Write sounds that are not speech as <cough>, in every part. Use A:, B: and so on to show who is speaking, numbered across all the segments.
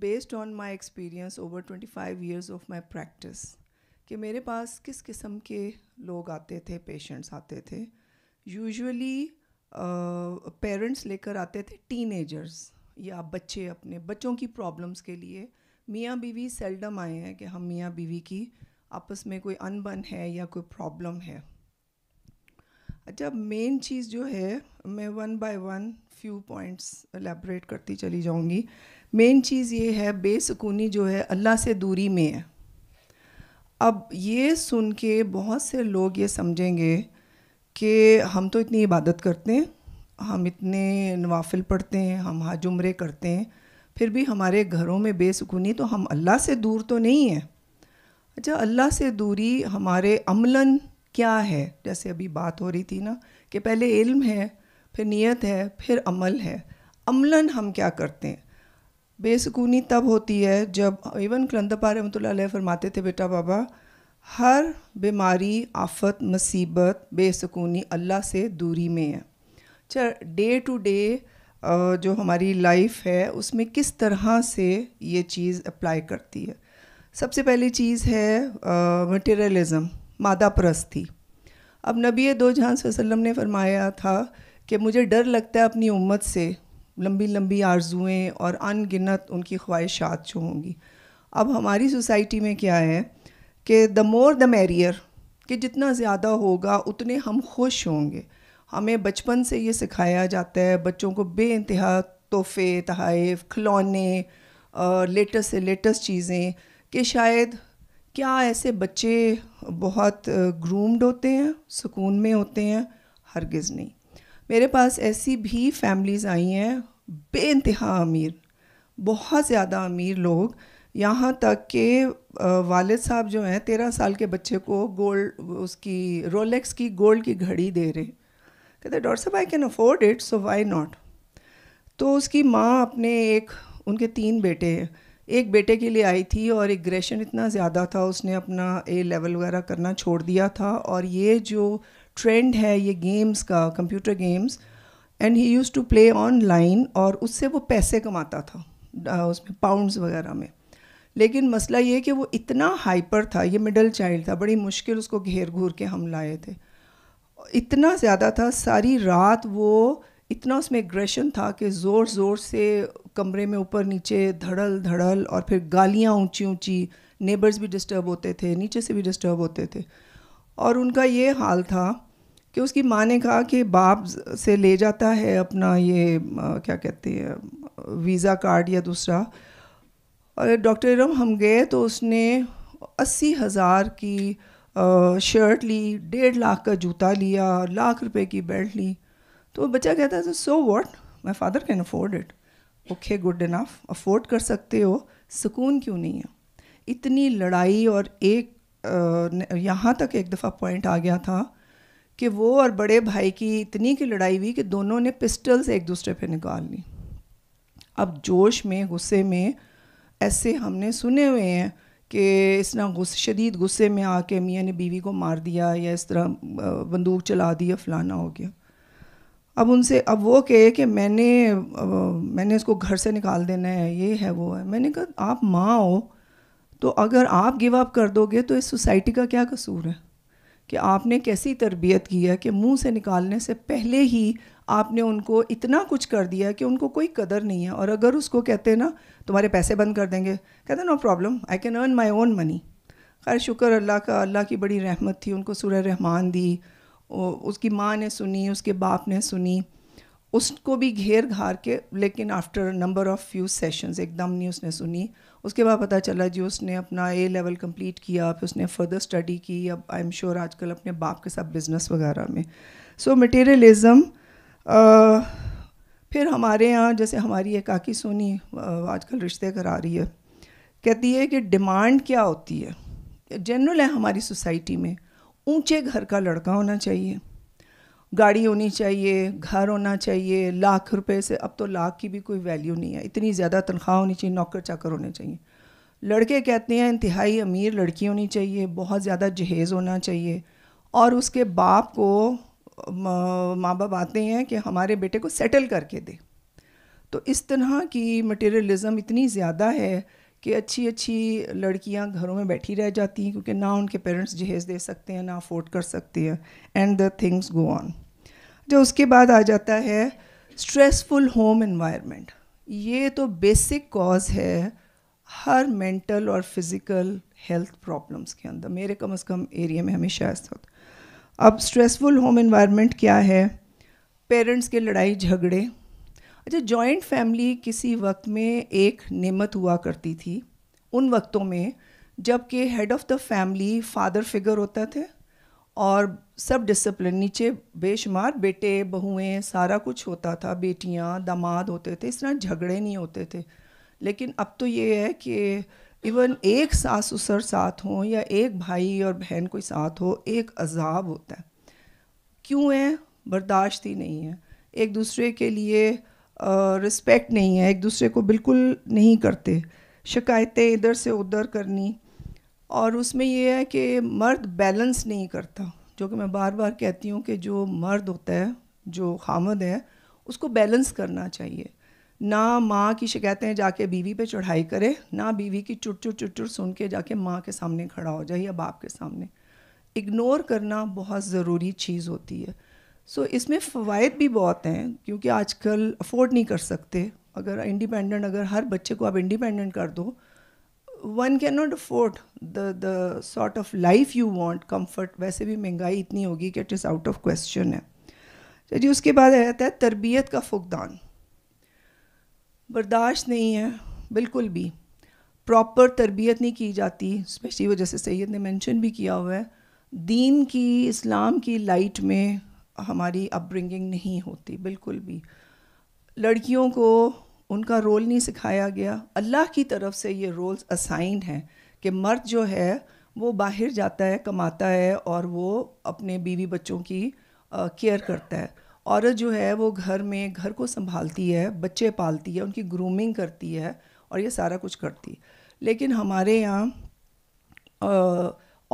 A: based on my experience over twenty five years of my practice कि मेरे पास किस किस्म के लोग आते थे पेशेंट्स आते थे यूजुअली पेरेंट्स लेकर आते थे टीनेजर्स या बच्चे अपने बच्चों की प्रॉब्लम्स के लिए मियाँ बीवी सेल्डम आए हैं कि हम मियाँ बीवी की आपस में कोई अनबन है या कोई प्रॉब्लम है अच्छा मेन चीज़ जो है मैं one by one few points elaborate करती चली जाऊँगी मेन चीज़ ये है बेसकूनी जो है अल्लाह से दूरी में है अब ये सुन के बहुत से लोग ये समझेंगे कि हम तो इतनी इबादत करते हैं हम इतने नवाफिल पढ़ते हैं हम हाज उम्रे करते हैं फिर भी हमारे घरों में बेसकूनी तो हम अल्लाह से दूर तो नहीं है अच्छा अल्लाह से दूरी हमारे अमलन क्या है जैसे अभी बात हो रही थी ना कि पहले इल्म है फिर नीयत है फिर अमल है अमलन हम क्या करते हैं बेसकूनी तब होती है जब इवन क्लंदपा रहमत फरमाते थे बेटा बाबा हर बीमारी आफत मुसीबत बेसकूनी अल्लाह से दूरी में है चल डे टू डे जो हमारी लाइफ है उसमें किस तरह से ये चीज़ अप्लाई करती है सबसे पहली चीज़ है मटेरियलिज्म मादा परस्ती अब नबी दो जहाँ वसलम ने फरमाया था कि मुझे डर लगता है अपनी उम्मत से लंबी लंबी आरजुएँ और अनगिनत उनकी ख्वाहिशात जो होंगी अब हमारी सोसाइटी में क्या है कि द मोर द मैरियर कि जितना ज़्यादा होगा उतने हम खुश होंगे हमें बचपन से ये सिखाया जाता है बच्चों को बे इंतहा तोहफ़े तहफ़ खिलौने लेटेस्ट से लेटेस्ट चीज़ें कि शायद क्या ऐसे बच्चे बहुत ग्रूम्ड होते हैं सुकून में होते हैं हरगिज़ नहीं मेरे पास ऐसी भी फैमिलीज़ आई हैं बे इंतहा अमीर बहुत ज़्यादा अमीर लोग यहाँ तक के वालिद साहब जो हैं तेरह साल के बच्चे को गोल्ड उसकी रोलेक्स की गोल्ड की घड़ी दे रहे कहते डॉक्टर साहब I can afford it so why not तो उसकी माँ अपने एक उनके तीन बेटे हैं एक बेटे के लिए आई थी और एग्रेशन इतना ज़्यादा था उसने अपना ए लेवल वगैरह करना छोड़ दिया था और ये जो ट्रेंड है ये गेम्स का computer games and he use to play online और उससे वो पैसे कमाता था उसमें पाउंड्स वगैरह में लेकिन मसला ये कि वो इतना हाइपर था ये मिडल चाइल्ड था बड़ी मुश्किल उसको घेर घूर के हम लाए थे इतना ज़्यादा था सारी रात वो इतना उसमें एग्रेशन था कि ज़ोर ज़ोर से कमरे में ऊपर नीचे धड़ल धड़ल और फिर गालियाँ ऊंची ऊंची नेबर्स भी डिस्टर्ब होते थे नीचे से भी डिस्टर्ब होते थे और उनका ये हाल था कि उसकी माँ ने कहा कि बाप से ले जाता है अपना ये क्या कहते हैं वीज़ा कार्ड या दूसरा और डॉक्टर इरम हम गए तो उसने अस्सी हज़ार की शर्ट ली डेढ़ लाख का जूता लिया लाख रुपए की बेल्ट ली तो बच्चा कहता है so what my father can afford it okay good enough afford कर सकते हो सुकून क्यों नहीं है इतनी लड़ाई और एक यहाँ तक एक दफ़ा पॉइंट आ गया था कि वो और बड़े भाई की इतनी की लड़ाई हुई कि दोनों ने पिस्टल्स एक दूसरे पे निकाल ली अब जोश में गुस्से में ऐसे हमने सुने हुए हैं कि इस तरह शदीद गुस्से में आके मियाँ ने बीवी को मार दिया या इस तरह बंदूक चला दी या फलाना हो गया अब उनसे अब वो कहे कि मैंने मैंने इसको घर से निकाल देना है ये है वो है मैंने कहा आप माँ हो तो अगर आप गिव अप कर दोगे तो इस सोसाइटी का क्या कसूर है कि आपने कैसी तरबियत की है कि मुंह से निकालने से पहले ही आपने उनको इतना कुछ कर दिया कि उनको कोई कदर नहीं है और अगर उसको कहते ना तुम्हारे पैसे बंद कर देंगे कहते no problem I can earn my own money खैर शुक्र अल्लाह का अल्लाह की बड़ी रहमत थी उनको सुर रहमान दी उसकी माँ ने सुनी उसके बाप ने सुनी उसको भी घेर घार के लेकिन after number of few sessions एकदम नहीं उसने सुनी उसके बाद पता चला जी उसने अपना ए लेवल कंप्लीट किया फिर उसने फर्दर स्टडी की अब आई एम श्योर आजकल अपने बाप के साथ बिजनेस वगैरह में सो so, मटेरियलिज़म फिर हमारे यहाँ जैसे हमारी एक काकी सोनी आजकल रिश्ते करा रही है कहती है कि डिमांड क्या होती है जनरल है हमारी सोसाइटी में ऊंचे घर का लड़का होना चाहिए गाड़ी होनी चाहिए घर होना चाहिए लाख रुपए से अब तो लाख की भी कोई वैल्यू नहीं है इतनी ज़्यादा तनख्वाह होनी चाहिए नौकर चाकर होने चाहिए लड़के कहते हैं इंतहाई अमीर लड़की होनी चाहिए बहुत ज़्यादा जहेज़ होना चाहिए और उसके बाप को माँ बाप आते हैं कि हमारे बेटे को सेटल करके दे तो इस तरह की मटेरियलिज़म इतनी ज़्यादा है कि अच्छी अच्छी लड़कियां घरों में बैठी रह जाती हैं क्योंकि ना उनके पेरेंट्स जहेज़ दे सकते हैं ना अफोर्ड कर सकते हैं and the things go on जो उसके बाद आ जाता है स्ट्रेसफुल होम इन्वायरमेंट ये तो बेसिक कॉज है हर मेंटल और फिज़िकल हेल्थ प्रॉब्लम्स के अंदर मेरे कम अज़ कम एरिया में हमेशा ऐसा होता अब स्ट्रेसफुल होम इन्वायरमेंट क्या है पेरेंट्स के लड़ाई झगड़े अच्छा जॉइंट फैमिली किसी वक्त में एक नेमत हुआ करती थी उन वक्तों में जबकि head of the family father figure होता थे और सब डिसिप्लिन नीचे बेशुमार बेटे बहुएं सारा कुछ होता था बेटियां दामाद होते थे इस तरह झगड़े नहीं होते थे लेकिन अब तो ये है कि इवन एक सास ससुर साथ हों या एक भाई और बहन कोई साथ हो एक अजाब होता है क्यों है बर्दाश्त ही नहीं है एक दूसरे के लिए रिस्पेक्ट नहीं है एक दूसरे को बिल्कुल नहीं करते शिकायतें इधर से उधर करनी और उसमें यह है कि मर्द बैलेंस नहीं करता जो कि मैं बार बार कहती हूँ कि जो मर्द होता है जो खामद है उसको बैलेंस करना चाहिए ना माँ की शिकायतें जाके बीवी पे चढ़ाई करे ना बीवी की चुट चुट चुट चुट सुन के जाके माँ के सामने खड़ा हो जाए या बाप के सामने इग्नोर करना बहुत ज़रूरी चीज़ होती है सो so, इसमें फ़वाद भी बहुत हैं क्योंकि आजकल अफोर्ड नहीं कर सकते अगर इंडिपेंडेंट अगर हर बच्चे को आप इंडिपेंडेंट कर दो one can not afford the the sort of life you want comfort वैसे भी महंगाई इतनी होगी कि it is out of question है जी उसके बाद रहता है तरबियत का फुकदान बर्दाश्त नहीं है बिल्कुल भी प्रॉपर तरबियत नहीं की जाती स्पेशली वो जैसे सैद ने मेंशन भी किया हुआ है दीन की इस्लाम की लाइट में हमारी अपब्रिंगिंग नहीं होती बिल्कुल भी लड़कियों को उनका रोल नहीं सिखाया गया अल्लाह की तरफ से ये रोल्स असाइंड हैं कि मर्द जो है वो बाहर जाता है कमाता है और वो अपने बीवी बच्चों की केयर करता है औरत जो है वो घर में घर को संभालती है बच्चे पालती है उनकी ग्रूमिंग करती है और ये सारा कुछ करती है लेकिन हमारे यहाँ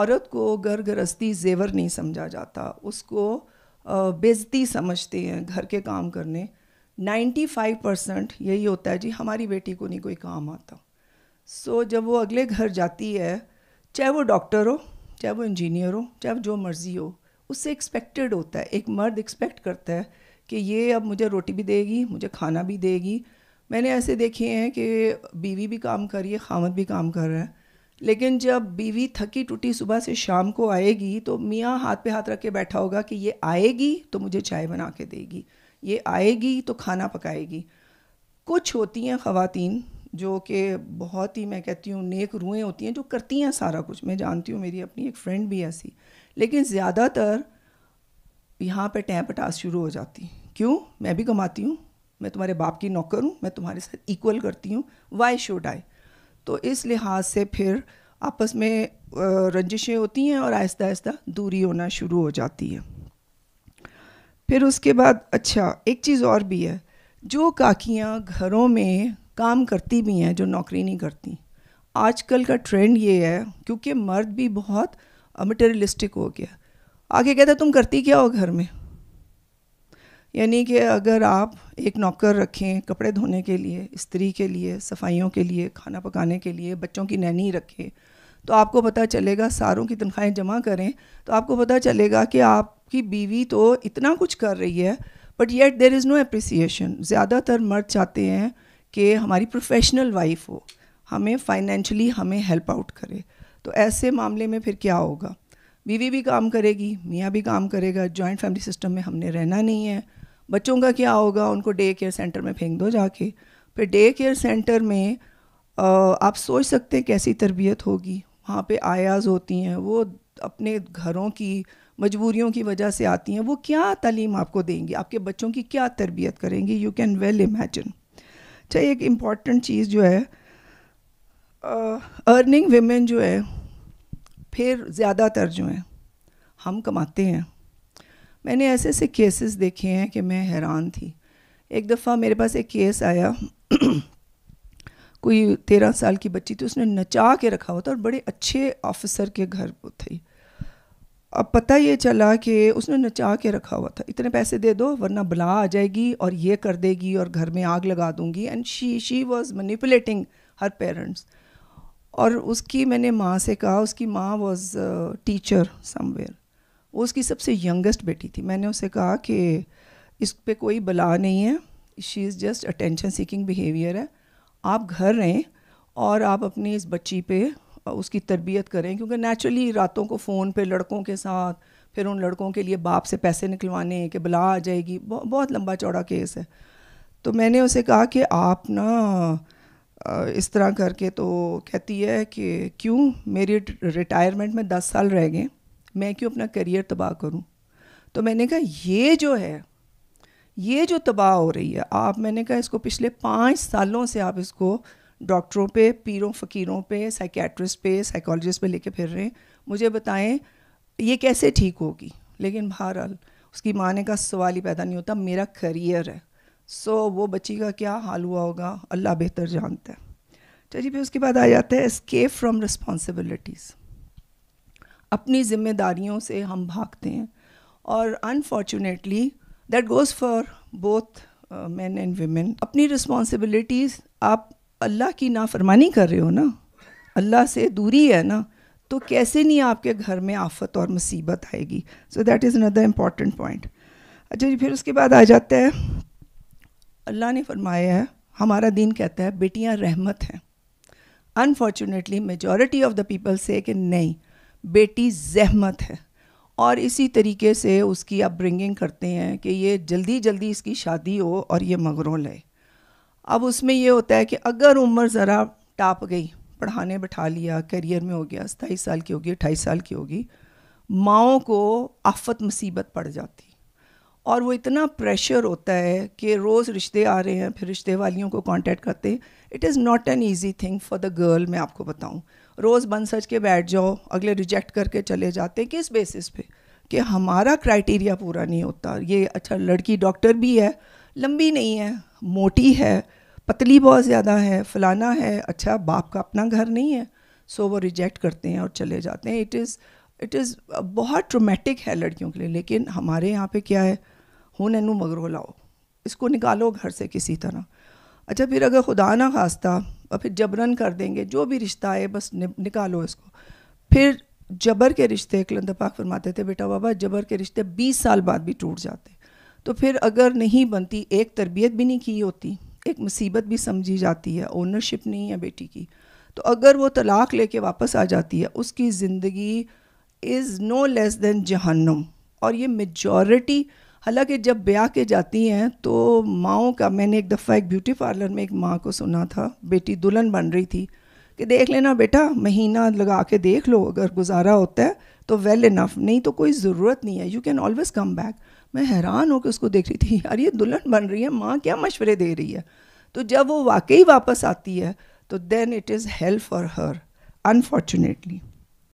A: औरत को घर गृहस्थी जेवर नहीं समझा जाता उसको बेजती समझते हैं घर के काम करने 95 परसेंट यही होता है जी हमारी बेटी को नहीं कोई काम आता सो so, जब वो अगले घर जाती है चाहे वो डॉक्टर हो चाहे वो इंजीनियर हो चाहे वो जो मर्ज़ी हो उससे एक्सपेक्टेड होता है एक मर्द एक्सपेक्ट करता है कि ये अब मुझे रोटी भी देगी मुझे खाना भी देगी मैंने ऐसे देखे हैं कि बीवी भी काम कर रही है खामद भी काम कर रहा है लेकिन जब बीवी थकी टूटी सुबह से शाम को आएगी तो मियाँ हाथ पे हाथ रख के बैठा होगा कि ये आएगी तो मुझे चाय बना के देगी ये आएगी तो खाना पकाएगी कुछ होती हैं ख़वातीन जो कि बहुत ही मैं कहती हूँ नेक रूएँ होती हैं जो करती हैं सारा कुछ मैं जानती हूँ मेरी अपनी एक फ्रेंड भी ऐसी लेकिन ज़्यादातर यहाँ पर टैं पटास शुरू हो जाती क्यों मैं भी कमाती हूँ मैं तुम्हारे बाप की नौकर हूँ मैं तुम्हारे साथ इक्वल करती हूँ वाई शुड आई तो इस लिहाज से फिर आपस में रंजिशें होती हैं और आहिस्ता आहिस्ता दूरी होना शुरू हो जाती है फिर उसके बाद अच्छा एक चीज़ और भी है जो काकियाँ घरों में काम करती भी हैं जो नौकरी नहीं करती आजकल का ट्रेंड ये है क्योंकि मर्द भी बहुत मटेरियलिस्टिक हो गया आगे कहता तुम करती क्या हो घर में यानी कि अगर आप एक नौकर रखें कपड़े धोने के लिए स्त्री के लिए सफाइयों के लिए खाना पकाने के लिए बच्चों की नैनी रखें तो आपको पता चलेगा सारों की तनख्वाहें जमा करें तो आपको पता चलेगा कि आपकी बीवी तो इतना कुछ कर रही है but yet there is no appreciation ज़्यादातर मर्द चाहते हैं कि हमारी प्रोफेशनल वाइफ हो हमें फाइनेंशली हमें हेल्प आउट करे तो ऐसे मामले में फिर क्या होगा बीवी भी काम करेगी मियाँ भी काम करेगा जॉइंट फैमिली सिस्टम में हमने रहना नहीं है बच्चों का क्या होगा उनको डे केयर सेंटर में फेंक दो जाके फिर डे केयर सेंटर में आप सोच सकते हैं कैसी तरबियत होगी वहाँ पे आयाज होती हैं वो अपने घरों की मजबूरियों की वजह से आती हैं वो क्या तालीम आपको देंगी आपके बच्चों की क्या तरबियत करेंगी यू कैन वेल इमेजिन अच्छा एक इम्पॉर्टेंट चीज़ जो है अर्निंग uh, वेमेन जो है फिर ज़्यादातर जो हैं हम कमाते हैं मैंने ऐसे ऐसे केसेस देखे हैं कि मैं हैरान थी एक दफ़ा मेरे पास एक केस आया <clears throat> कोई तेरह साल की बच्ची थी उसने नचा के रखा हुआ था और बड़े अच्छे ऑफिसर के घर थी अब पता ये चला कि उसने नचा के रखा हुआ था इतने पैसे दे दो वरना बुला आ जाएगी और ये कर देगी और घर में आग लगा दूंगी and she she was manipulating her parents और उसकी मैंने माँ से कहा उसकी माँ वॉज टीचर समवेयर वो उसकी सबसे यंगेस्ट बेटी थी मैंने उसे कहा कि इस पर कोई बला नहीं है she is just attention seeking behaviour है आप घर रहें और आप अपनी इस बच्ची पे उसकी तरबियत करें क्योंकि नेचुरली रातों को फ़ोन पे लड़कों के साथ फिर उन लड़कों के लिए बाप से पैसे निकलवाने के बला आ जाएगी बहुत लंबा चौड़ा केस है तो मैंने उसे कहा कि आप ना इस तरह करके तो कहती है कि क्यों मेरी रिटायरमेंट में दस साल रह गए मैं क्यों अपना करियर तबाह करूं तो मैंने कहा ये जो है ये जो तबाह हो रही है आप मैंने कहा इसको पिछले पाँच सालों से आप इसको डॉक्टरों पे पीरों फ़कीरों पे साइकेट्रिस्ट पे साइकोलॉजिस्ट पे लेके फिर रहे हैं मुझे बताएं ये कैसे ठीक होगी लेकिन बहरहाल उसकी माँ ने कहा सवाल ही पैदा नहीं होता मेरा करियर है सो वो बच्ची का क्या हाल हुआ होगा अल्लाह बेहतर जानता है चलिए फिर उसके बाद आ जाता है स्केप फ्रॉम रिस्पॉन्सिबिलिटीज़ अपनी जिम्मेदारियों से हम भागते हैं और unfortunately that goes for both man and women अपनी रिस्पॉन्सिबिलिटीज़ आप अल्लाह की नाफरमानी कर रहे हो ना अल्लाह से दूरी है ना तो कैसे नहीं आपके घर में आफत और मुसीबत आएगी so that is another important point अच्छा जी फिर उसके बाद आ जाता है अल्लाह ने फरमाया है हमारा दीन कहता है बेटियाँ रहमत हैं unfortunately majority of the people say कि नहीं बेटी जहमत है और इसी तरीके से उसकी आप ब्रिंगिंग करते हैं कि ये जल्दी जल्दी इसकी शादी हो और ये मगरों ले अब उसमें ये होता है कि अगर उम्र ज़रा टाप गई पढ़ाने बैठा लिया करियर में हो गया सताईस साल की होगी अट्ठाईस साल की होगी माओ को आफत मुसीबत पड़ जाती और वो इतना प्रेशर होता है कि रोज़ रिश्ते आ रहे हैं फिर रिश्ते वालियों को कांटेक्ट करते it is not an easy thing for the girl मैं आपको बताऊं रोज़ बन सज के बैठ जाओ अगले रिजेक्ट करके चले जाते हैं किस बेसिस पे कि हमारा क्राइटेरिया पूरा नहीं होता ये अच्छा लड़की डॉक्टर भी है लंबी नहीं है मोटी है पतली बहुत ज़्यादा है फलाना है अच्छा बाप का अपना घर नहीं है सो वो रिजेक्ट करते हैं और चले जाते हैं इट इज़ इट इज़ बहुत ट्रोमेटिक है लड़कियों के लिए लेकिन हमारे यहाँ पे क्या है हूँ नैनू मगरों लाओ इसको निकालो घर से किसी तरह अच्छा फिर अगर खुदा ना खास्ता और फिर जबरन कर देंगे जो भी रिश्ता है बस नि, निकालो इसको फिर जबर के रिश्ते कलंद पाक फरमाते थे बेटा बाबा जबर के रिश्ते 20 साल बाद भी टूट जाते तो फिर अगर नहीं बनती एक तरबियत भी नहीं की होती एक मुसीबत भी समझी जाती है ओनरशिप नहीं है बेटी की तो अगर वो तलाक लेके वापस आ जाती है उसकी ज़िंदगी इज़ नो लेस देन जहन्नुम और ये मेजॉरिटी हालांकि जब ब्याह के जाती हैं तो माओ का मैंने एक दफ़ा एक ब्यूटी पार्लर में एक माँ को सुना था बेटी दुल्हन बन रही थी कि देख लेना बेटा महीना लगा के देख लो अगर गुजारा होता है तो वेल इनफ नहीं तो कोई ज़रूरत नहीं है you can always come back मैं हैरान होकर उसको देख रही थी यार ये दुल्हन बन रही है माँ क्या मशवरे दे रही है तो जब वो वाकई वापस आती है तो then it is help for her unfortunately